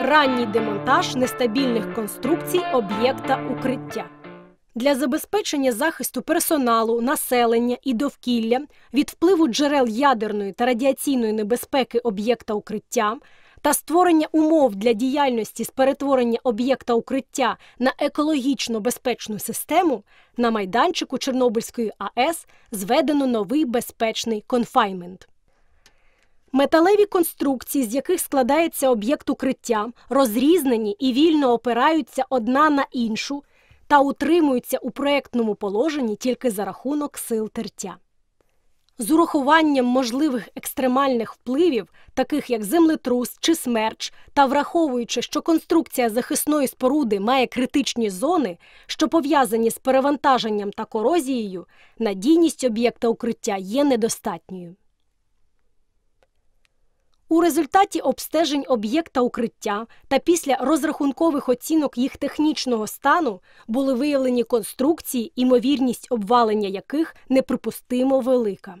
ранній демонтаж нестабільних конструкцій об'єкта укриття. Для забезпечення захисту персоналу, населення і довкілля від впливу джерел ядерної та радіаційної небезпеки об'єкта укриття та створення умов для діяльності з перетворення об'єкта укриття на екологічно безпечну систему на майданчику Чорнобильської АЕС зведено новий безпечний конфаймент. Металеві конструкції, з яких складається об'єкт укриття, розрізнені і вільно опираються одна на іншу та утримуються у проєктному положенні тільки за рахунок сил тертя. З урахуванням можливих екстремальних впливів, таких як землетрус чи смерч, та враховуючи, що конструкція захисної споруди має критичні зони, що пов'язані з перевантаженням та корозією, надійність об'єкта укриття є недостатньою. У результаті обстежень об'єкта укриття та після розрахункових оцінок їх технічного стану були виявлені конструкції, імовірність обвалення яких неприпустимо велика.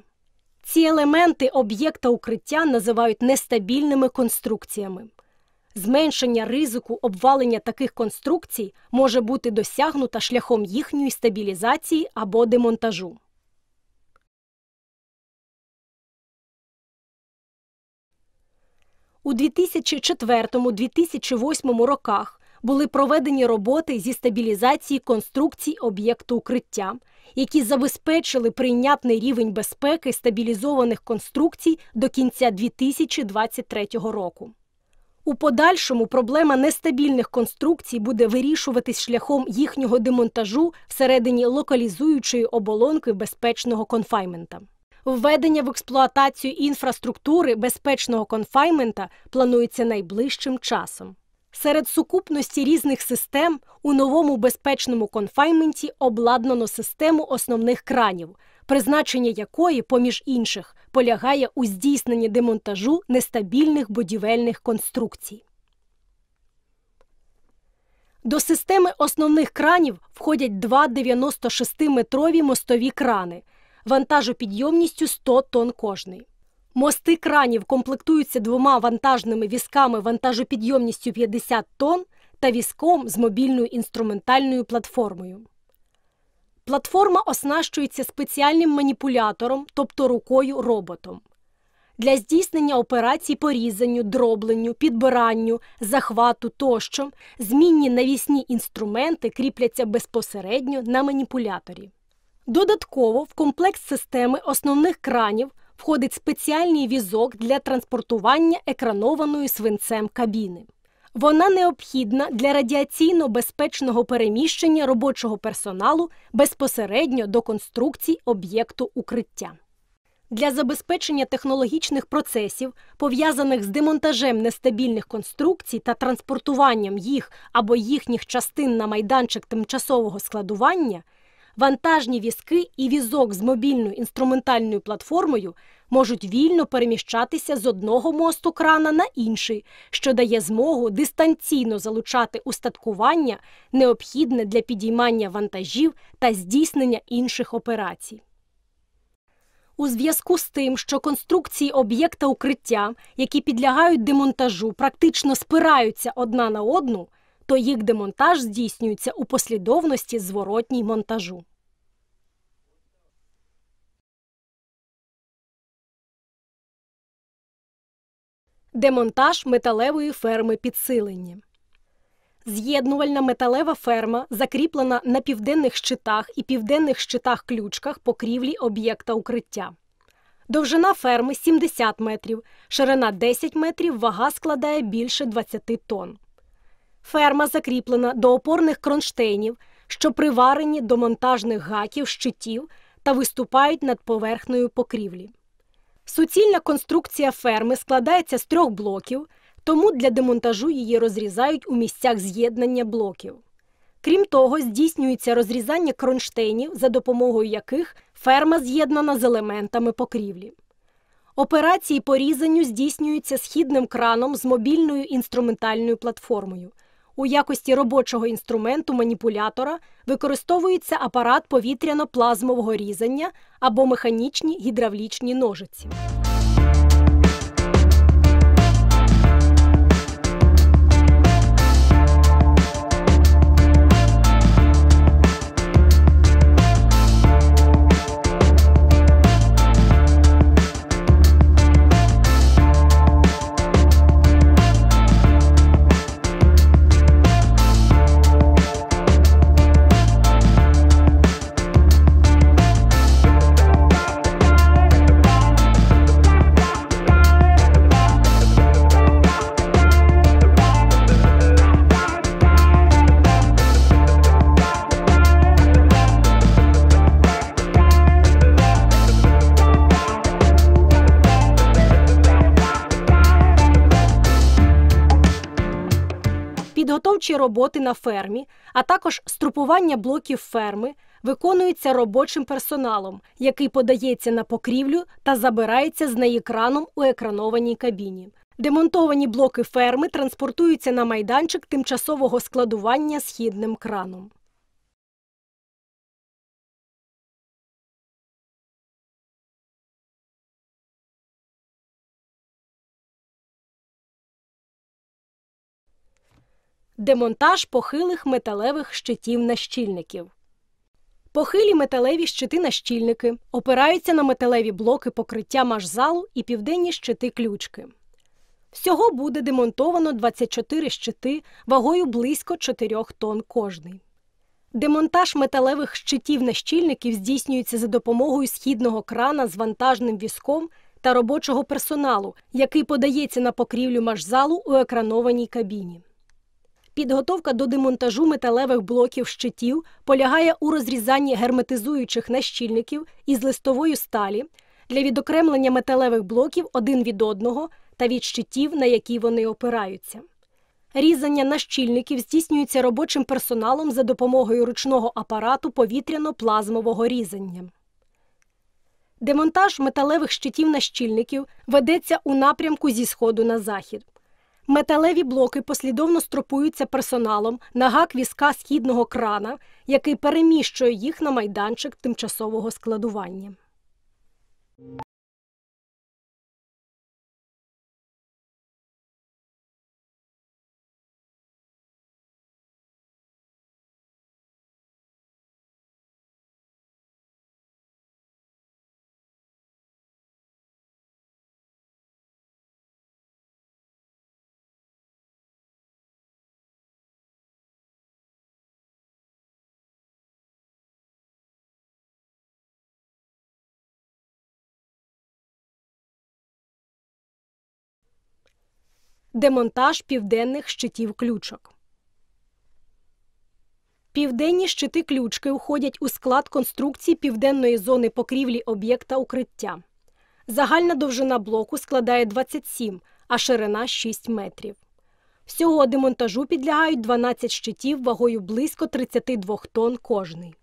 Ці елементи об'єкта укриття називають нестабільними конструкціями. Зменшення ризику обвалення таких конструкцій може бути досягнуто шляхом їхньої стабілізації або демонтажу. У 2004-2008 роках були проведені роботи зі стабілізації конструкцій об'єкту укриття, які забезпечили прийнятний рівень безпеки стабілізованих конструкцій до кінця 2023 року. У подальшому проблема нестабільних конструкцій буде вирішуватись шляхом їхнього демонтажу всередині локалізуючої оболонки безпечного конфаймента. Введення в експлуатацію інфраструктури безпечного конфаймента планується найближчим часом. Серед сукупності різних систем у новому безпечному конфайменті обладнано систему основних кранів, призначення якої, поміж інших, полягає у здійсненні демонтажу нестабільних будівельних конструкцій. До системи основних кранів входять два 96-метрові мостові крани, вантажопідйомністю 100 тонн кожний. Мости кранів комплектуються двома вантажними візками вантажопідйомністю 50 тонн та візком з мобільною інструментальною платформою. Платформа оснащується спеціальним маніпулятором, тобто рукою роботом. Для здійснення операцій по різанню, дробленню, підбиранню, захвату тощо змінні навісні інструменти кріпляться безпосередньо на маніпуляторі. Додатково в комплекс системи основних кранів входить спеціальний візок для транспортування екранованої свинцем кабіни. Вона необхідна для радіаційно безпечного переміщення робочого персоналу безпосередньо до конструкцій об'єкту укриття. Для забезпечення технологічних процесів, пов'язаних з демонтажем нестабільних конструкцій та транспортуванням їх або їхніх частин на майданчик тимчасового складування. Вантажні візки і візок з мобільною інструментальною платформою можуть вільно переміщатися з одного мосту крана на інший, що дає змогу дистанційно залучати устаткування, необхідне для підіймання вантажів та здійснення інших операцій. У зв'язку з тим, що конструкції об'єкта укриття, які підлягають демонтажу, практично спираються одна на одну. То їх демонтаж здійснюється у послідовності зворотній монтажу. Демонтаж металевої ферми підсилені. З'єднувальна металева ферма закріплена на південних щитах і південних щитах ключках покрівлі об'єкта укриття. Довжина ферми 70 метрів, ширина 10 метрів, вага складає більше 20 тонн. Ферма закріплена до опорних кронштейнів, що приварені до монтажних гаків щитів та виступають над поверхнею покрівлі. Суцільна конструкція ферми складається з трьох блоків, тому для демонтажу її розрізають у місцях з'єднання блоків. Крім того, здійснюється розрізання кронштейнів, за допомогою яких ферма з'єднана з елементами покрівлі. Операції по різанню здійснюються східним краном з мобільною інструментальною платформою, у якості робочого інструменту маніпулятора використовується апарат повітряно-плазмового різання або механічні гідравлічні ножиці. роботи на фермі, а також струпування блоків ферми, виконується робочим персоналом, який подається на покрівлю та забирається з неї краном у екранованій кабіні. Демонтовані блоки ферми транспортуються на майданчик тимчасового складування східним краном. демонтаж похилих металевих щитів нащільників. Похилі металеві щити нащільники опираються на металеві блоки покриття машзалу і південні щити ключки. Всього буде демонтовано 24 щити вагою близько 4 тонн кожний. Демонтаж металевих щитів нащільників здійснюється за допомогою східного крана з вантажним візком та робочого персоналу, який подається на покрівлю машзалу у екранованій кабіні. Підготовка до демонтажу металевих блоків щитів полягає у розрізанні герметизуючих нащільників із листової сталі для відокремлення металевих блоків один від одного та від щитів, на які вони опираються. Різання нащільників здійснюється робочим персоналом за допомогою ручного апарату повітряно-плазмового різання. Демонтаж металевих щитів нащільників ведеться у напрямку зі сходу на захід. Металеві блоки послідовно стропуються персоналом на гак візка східного крана, який переміщує їх на майданчик тимчасового складування. Демонтаж південних щитів ключок. Південні щити ключки входять у склад конструкції південної зони покрівлі об'єкта укриття. Загальна довжина блоку складає 27, а ширина 6 метрів. Всього демонтажу підлягають 12 щитів вагою близько 32 тонн кожний.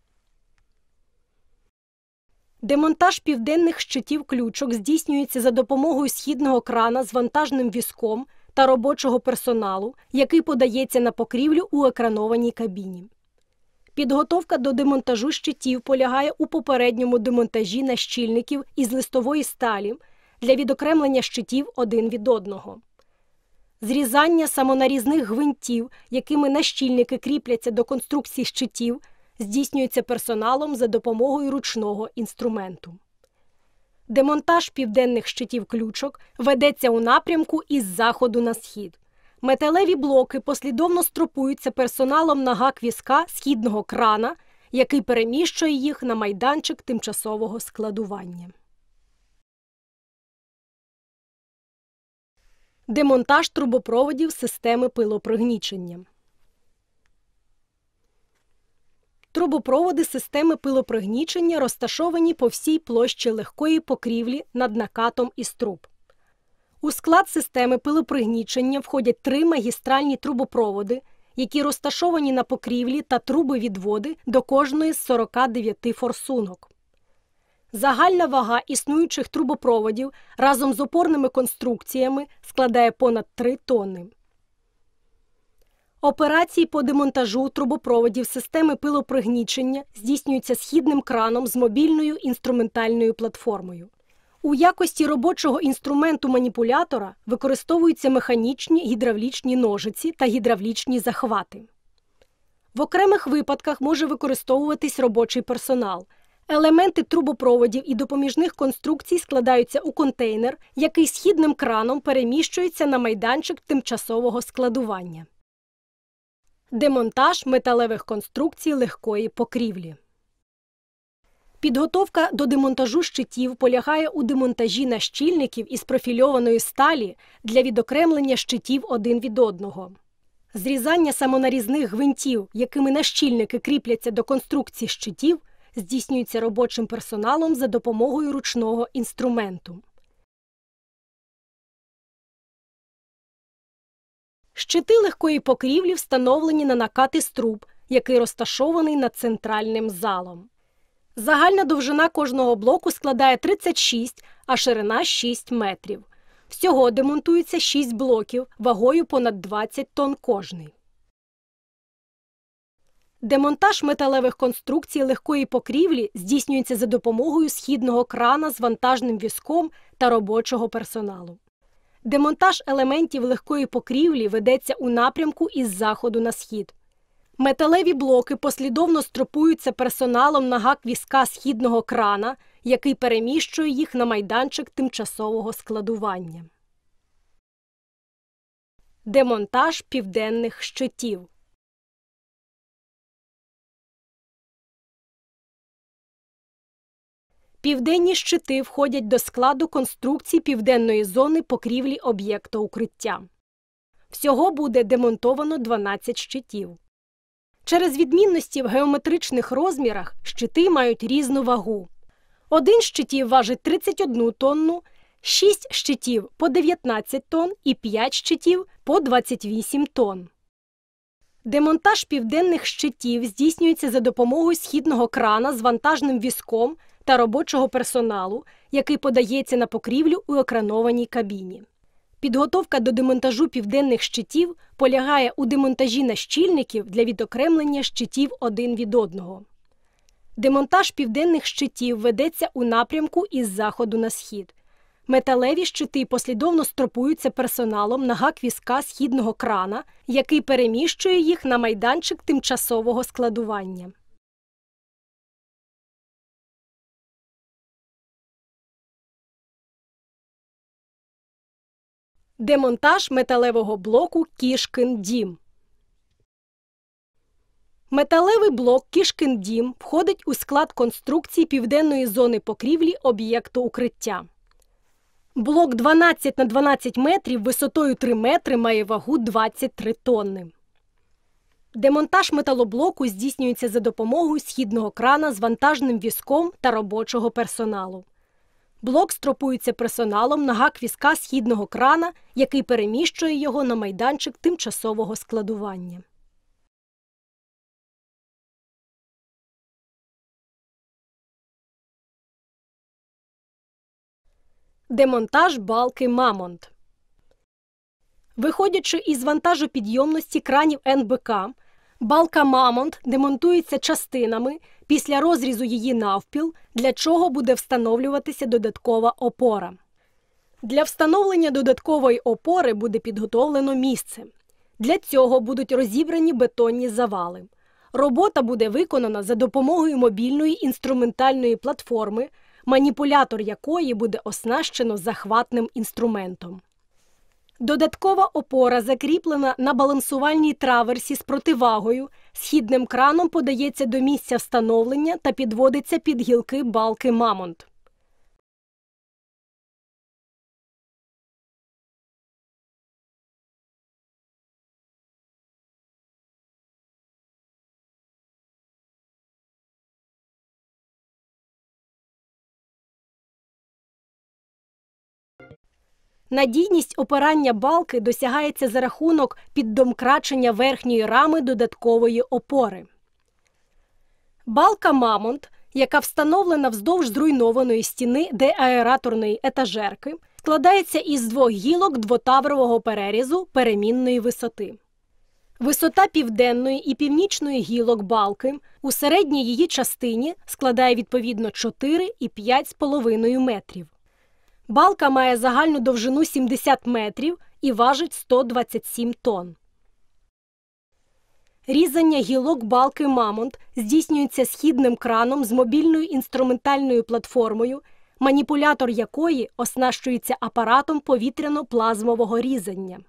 Демонтаж південних щитів ключок здійснюється за допомогою східного крана з вантажним візком та робочого персоналу, який подається на покрівлю у екранованій кабіні. Підготовка до демонтажу щитів полягає у попередньому демонтажі нащільників із листової сталі для відокремлення щитів один від одного. Зрізання самонарізних гвинтів, якими нащільники кріпляться до конструкції щитів, здійснюється персоналом за допомогою ручного інструменту. Демонтаж південних щитів ключок ведеться у напрямку із заходу на схід. Металеві блоки послідовно стропуються персоналом на гак візка східного крана, який переміщує їх на майданчик тимчасового складування. Демонтаж трубопроводів системи пилопригнічення. Трубопроводи системи пилопригнічення розташовані по всій площі легкої покрівлі над накатом із труб. У склад системи пилопригнічення входять три магістральні трубопроводи, які розташовані на покрівлі та труби від води до кожної з 49 форсунок. Загальна вага існуючих трубопроводів разом з опорними конструкціями складає понад 3 тонни. Операції по демонтажу трубопроводів системи пилопригнічення здійснюються східним краном з мобільною інструментальною платформою. У якості робочого інструменту маніпулятора використовуються механічні гідравлічні ножиці та гідравлічні захвати. В окремих випадках може використовуватись робочий персонал. Елементи трубопроводів і допоміжних конструкцій складаються у контейнер, який східним краном переміщується на майданчик тимчасового складування. Демонтаж металевих конструкцій легкої покрівлі. Підготовка до демонтажу щитів полягає у демонтажі нащільників із профільованої сталі для відокремлення щитів один від одного. Зрізання самонарізних гвинтів, якими нащільники кріпляться до конструкції щитів, здійснюється робочим персоналом за допомогою ручного інструменту. Щити легкої покрівлі встановлені на накати струб, який розташований над центральним залом. Загальна довжина кожного блоку складає 36, а ширина 6 метрів. Всього демонтується 6 блоків вагою понад 20 тонн кожний. Демонтаж металевих конструкцій легкої покрівлі здійснюється за допомогою східного крана з вантажним візком та робочого персоналу. Демонтаж елементів легкої покрівлі ведеться у напрямку із заходу на схід. Металеві блоки послідовно стропуються персоналом на гак візка східного крана, який переміщує їх на майданчик тимчасового складування. Демонтаж південних щитів. Південні щити входять до складу конструкцій південної зони покрівлі об'єкта укриття. Всього буде демонтовано 12 щитів. Через відмінності в геометричних розмірах щити мають різну вагу. Один щитів важить 31 тонну, 6 щитів по 19 тонн і 5 щитів по 28 тонн. Демонтаж південних щитів здійснюється за допомогою східного крана з вантажним візком та робочого персоналу, який подається на покрівлю у екранованій кабіні. Підготовка до демонтажу південних щитів полягає у демонтажі нащільників для відокремлення щитів один від одного. Демонтаж південних щитів ведеться у напрямку із заходу на схід. Металеві щити послідовно стропуються персоналом на гак візка східного крана, який переміщує їх на майданчик тимчасового складування. Демонтаж металевого блоку Кішкин Дім. Металевий блок Кішкин Дім входить у склад конструкції південної зони покрівлі об'єкту укриття. Блок 12 на 12 метрів висотою 3 метри має вагу 23 тонни. Демонтаж металоблоку здійснюється за допомогою східного крана з вантажним візком та робочого персоналу. Блок стропується персоналом на гак візка східного крана, який переміщує його на майданчик тимчасового складування. Демонтаж балки Мамонт. Виходячи із вантажопідйомності кранів НБК, балка Мамонт демонтується частинами. Після розрізу її навпіл, для чого буде встановлюватися додаткова опора. Для встановлення додаткової опори буде підготовлено місце. Для цього будуть розібрані бетонні завали. Робота буде виконана за допомогою мобільної інструментальної платформи, маніпулятор якої буде оснащено захватним інструментом. Додаткова опора закріплена на балансувальній траверсі з противагою. Східним краном подається до місця встановлення та підводиться під гілки балки Мамонт. Надійність опирання балки досягається за рахунок піддомкрачення верхньої рами додаткової опори. Балка Мамонт, яка встановлена вздовж зруйнованої стіни деаераторної етажерки, складається із двох гілок двотаврового перерізу перемінної висоти. Висота південної і північної гілок балки у середній її частині складає відповідно 4 і 5,5 метрів. Балка має загальну довжину 70 метрів і важить 127 тонн. Різання гілок балки Мамонт здійснюється східним краном з мобільною інструментальною платформою, маніпулятор якої оснащується апаратом повітряно-плазмового різання.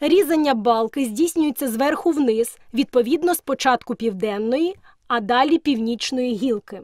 Різання балки здійснюється зверху вниз, відповідно спочатку південної, а далі північної гілки.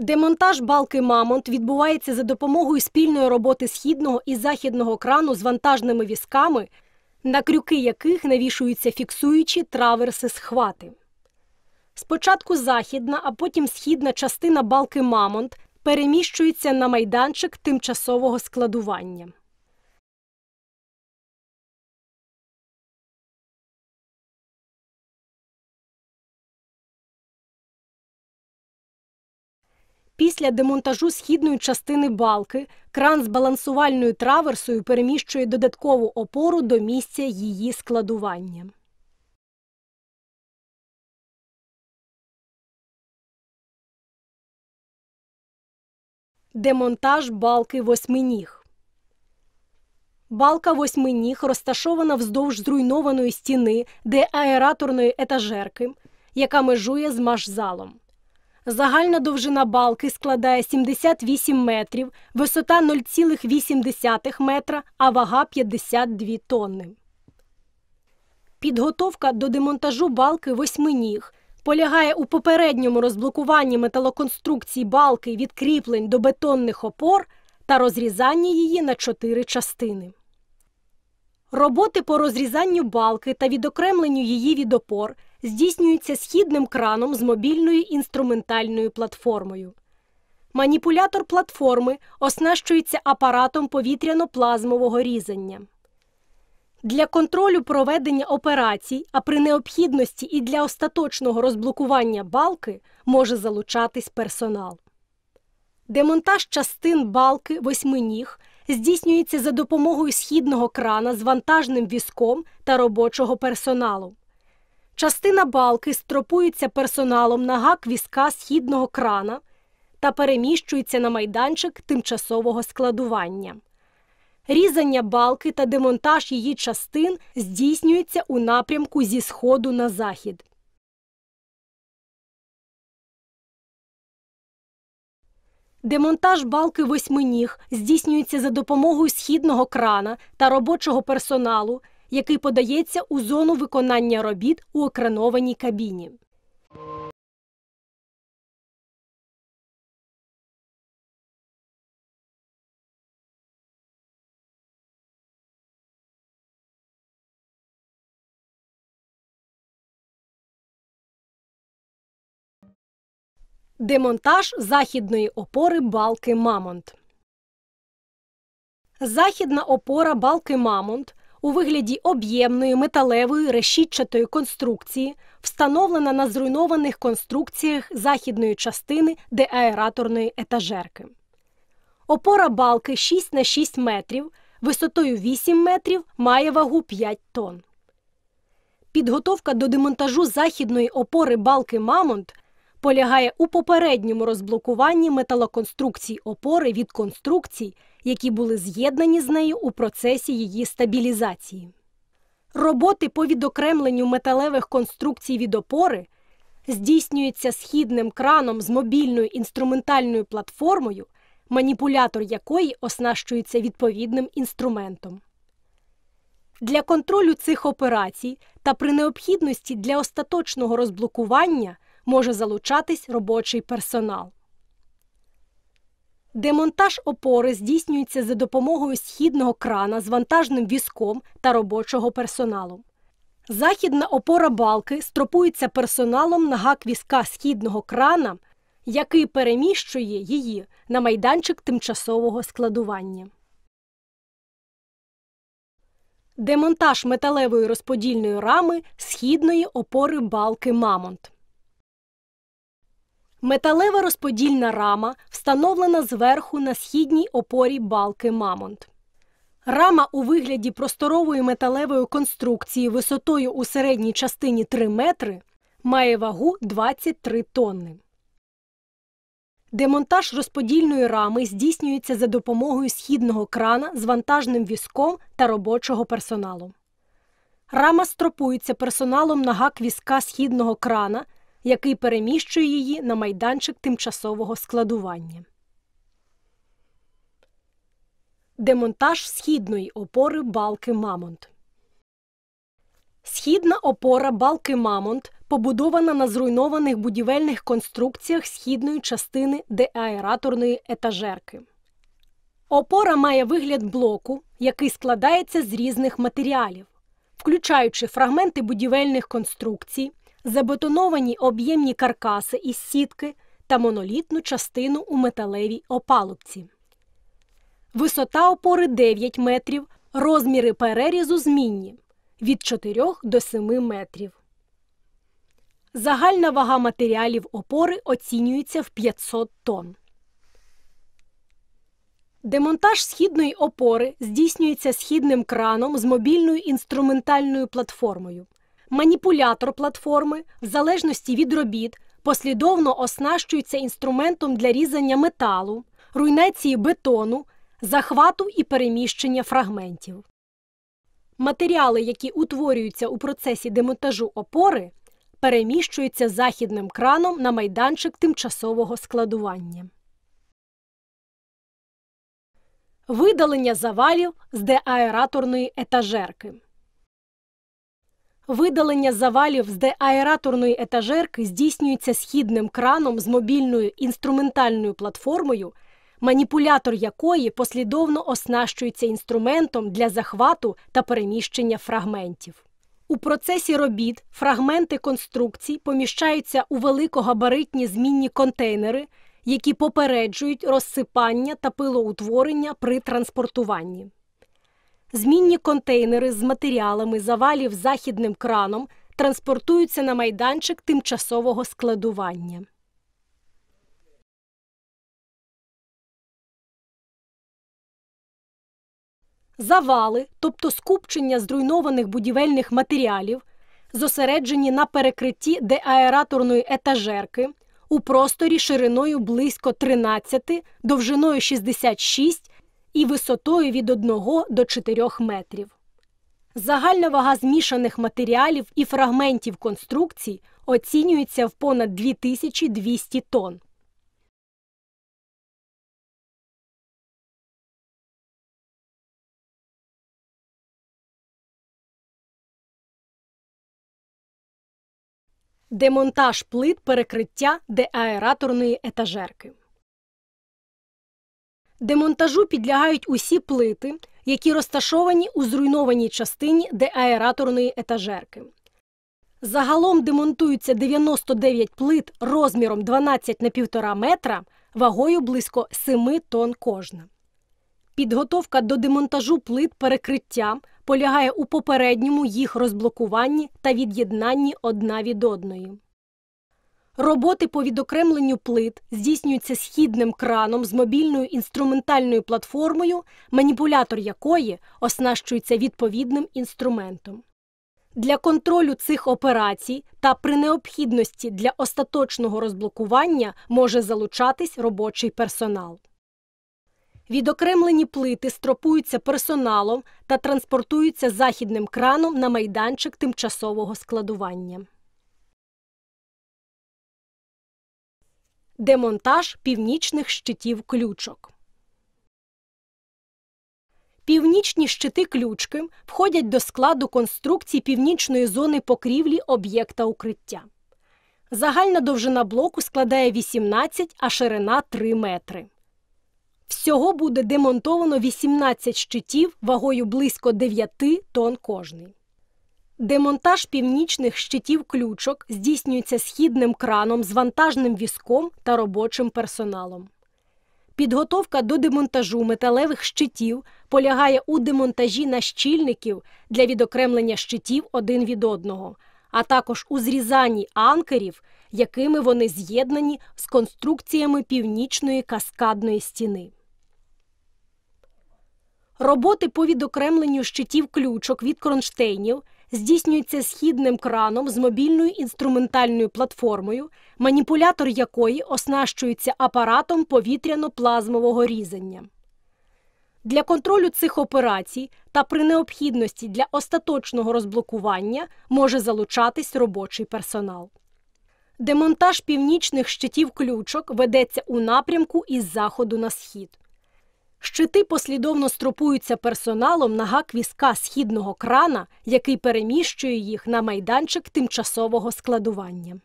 Демонтаж балки Мамонт відбувається за допомогою спільної роботи східного і західного крану з вантажними візками, на крюки яких навішуються фіксуючі траверси схвати. Спочатку західна, а потім східна частина балки Мамонт переміщується на майданчик тимчасового складування. Після демонтажу східної частини балки кран з балансувальною траверсою переміщує додаткову опору до місця її складування. Демонтаж балки восьминіг. Балка восьминіг розташована вздовж зруйнованої стіни деаераторної етажерки, яка межує з машзалом. Загальна довжина балки складає 78 метрів, висота 0,8 метра, а вага 52 тонни. Підготовка до демонтажу балки восьминіг. Полягає у попередньому розблокуванні металоконструкції балки від кріплень до бетонних опор та розрізанні її на чотири частини. Роботи по розрізанню балки та відокремленню її від опор – здійснюється східним краном з мобільною інструментальною платформою. Маніпулятор платформи оснащується апаратом повітряно-плазмового різання. Для контролю проведення операцій, а при необхідності і для остаточного розблокування балки може залучатись персонал. Демонтаж частин балки восьминіг здійснюється за допомогою східного крана з вантажним візком та робочого персоналу. Частина балки стропується персоналом на гак візка східного крана та переміщується на майданчик тимчасового складування. Різання балки та демонтаж її частин здійснюється у напрямку зі сходу на захід. Демонтаж балки восьминіг здійснюється за допомогою східного крана та робочого персоналу який подається у зону виконання робіт у екранованій кабіні. Демонтаж західної опори балки Мамонт. Західна опора балки Мамонт у вигляді об'ємної металевої решітчатої конструкції, встановлена на зруйнованих конструкціях західної частини деаераторної етажерки. Опора балки 6 на 6 метрів, висотою 8 метрів, має вагу 5 тонн. Підготовка до демонтажу західної опори балки Мамонт полягає у попередньому розблокуванні металоконструкцій опори від конструкцій, які були з'єднані з нею у процесі її стабілізації. Роботи по відокремленню металевих конструкцій від опори здійснюються східним краном з мобільною інструментальною платформою, маніпулятор якої оснащується відповідним інструментом. Для контролю цих операцій та при необхідності для остаточного розблокування може залучатись робочий персонал. Демонтаж опори здійснюється за допомогою східного крана з вантажним візком та робочого персоналу. Західна опора балки стропується персоналом на гак візка східного крана, який переміщує її на майданчик тимчасового складування. Демонтаж металевої розподільної рами східної опори балки Мамонт. Металева розподільна рама встановлена зверху на східній опорі балки Мамонт. Рама у вигляді просторової металевої конструкції висотою у середній частині 3 метри має вагу 23 тонни. Демонтаж розподільної рами здійснюється за допомогою східного крана з вантажним візком та робочого персоналу. Рама стропується персоналом на гак візка східного крана який переміщує її на майданчик тимчасового складування. Демонтаж східної опори балки Мамонт. Східна опора балки Мамонт побудована на зруйнованих будівельних конструкціях східної частини деаераторної етажерки. Опора має вигляд блоку, який складається з різних матеріалів, включаючи фрагменти будівельних конструкцій, забетоновані об'ємні каркаси із сітки та монолітну частину у металевій опалубці. Висота опори 9 метрів, розміри перерізу змінні від 4 до 7 метрів. Загальна вага матеріалів опори оцінюється в 500 тонн. Демонтаж східної опори здійснюється східним краном з мобільною інструментальною платформою маніпулятор платформи, в залежності від робіт, послідовно оснащується інструментом для різання металу, руйнації бетону, захвату і переміщення фрагментів. Матеріали, які утворюються у процесі демонтажу опори, переміщуються західним краном на майданчик тимчасового складування. Видалення завалів з деаераторної етажерки. Видалення завалів з деаераторної етажерки здійснюється східним краном з мобільною інструментальною платформою, маніпулятор якої послідовно оснащується інструментом для захвату та переміщення фрагментів. У процесі робіт фрагменти конструкцій поміщаються у великогабаритні змінні контейнери, які попереджують розсипання та пилоутворення при транспортуванні. Змінні контейнери з матеріалами завалів західним краном транспортуються на майданчик тимчасового складування. Завали, тобто скупчення зруйнованих будівельних матеріалів, зосереджені на перекритті деаераторної етажерки у просторі шириною близько 13, довжиною 66 і висотою від 1 до 4 метрів. Загальна вага змішаних матеріалів і фрагментів конструкцій оцінюється в понад 2200 тонн. Демонтаж плит перекриття деаераторної етажерки. Демонтажу підлягають усі плити, які розташовані у зруйнованій частині деаераторної етажерки. Загалом демонтуються 99 плит розміром 12 на 1,5 метра вагою близько 7 тонн кожна. Підготовка до демонтажу плит перекриття полягає у попередньому їх розблокуванні та від'єднанні одна від одної. Роботи по відокремленню плит здійснюються східним краном з мобільною інструментальною платформою, маніпулятор якої оснащується відповідним інструментом. Для контролю цих операцій та при необхідності для остаточного розблокування може залучатись робочий персонал. Відокремлені плити стропуються персоналом та транспортуються західним краном на майданчик тимчасового складування. Демонтаж північних щитів ключок. Північні щити ключки входять до складу конструкції північної зони покрівлі об'єкта укриття. Загальна довжина блоку складає 18, а ширина 3 метри. Всього буде демонтовано 18 щитів вагою близько 9 тонн кожний. Демонтаж північних щитів ключок здійснюється східним краном з вантажним візком та робочим персоналом. Підготовка до демонтажу металевих щитів полягає у демонтажі нащільників для відокремлення щитів один від одного, а також у зрізанні анкерів, якими вони з'єднані з конструкціями північної каскадної стіни. Роботи по відокремленню щитів ключок від кронштейнів здійснюється східним краном з мобільною інструментальною платформою, маніпулятор якої оснащується апаратом повітряно-плазмового різання. Для контролю цих операцій та при необхідності для остаточного розблокування може залучатись робочий персонал. Демонтаж північних щитів ключок ведеться у напрямку із заходу на схід. Щити послідовно струпуються персоналом на гак візка східного крана, який переміщує їх на майданчик тимчасового складування.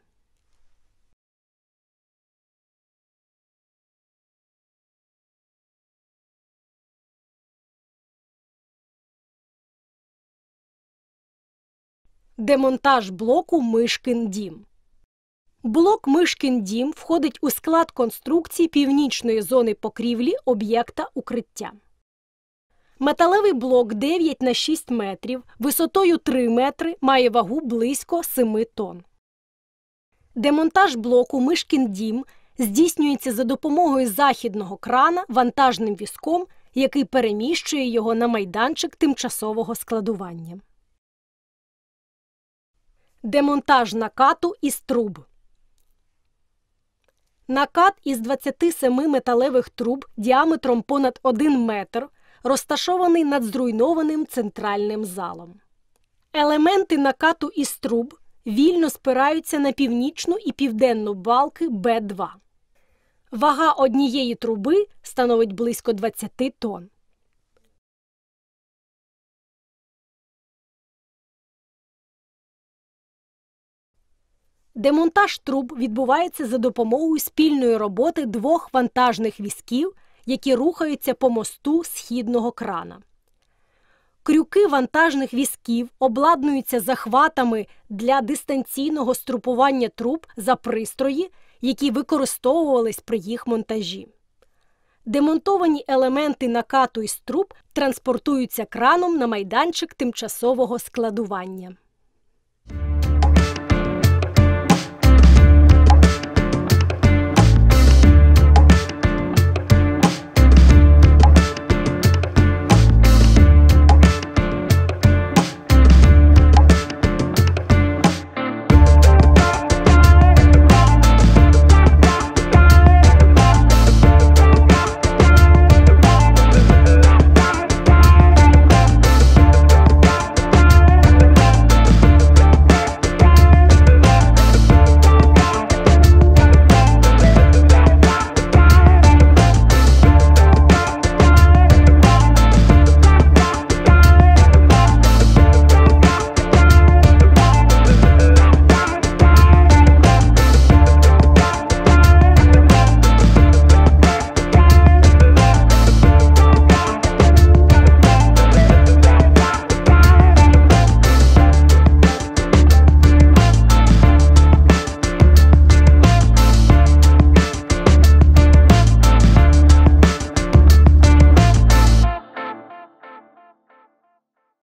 Демонтаж блоку Мишкин дім. Блок Мишкін дім входить у склад конструкції північної зони покрівлі об'єкта укриття. Металевий блок 9 на 6 метрів, висотою 3 метри, має вагу близько 7 тонн. Демонтаж блоку Мишкін дім здійснюється за допомогою західного крана вантажним візком, який переміщує його на майданчик тимчасового складування. Демонтаж накату із труб. Накат із 27 металевих труб діаметром понад 1 метр, розташований над зруйнованим центральним залом. Елементи накату із труб вільно спираються на північну і південну балки Б2. Вага однієї труби становить близько 20 тонн. Демонтаж труб відбувається за допомогою спільної роботи двох вантажних візків, які рухаються по мосту східного крана. Крюки вантажних візків обладнуються захватами для дистанційного струпування труб за пристрої, які використовувались при їх монтажі. Демонтовані елементи накату із труб транспортуються краном на майданчик тимчасового складування.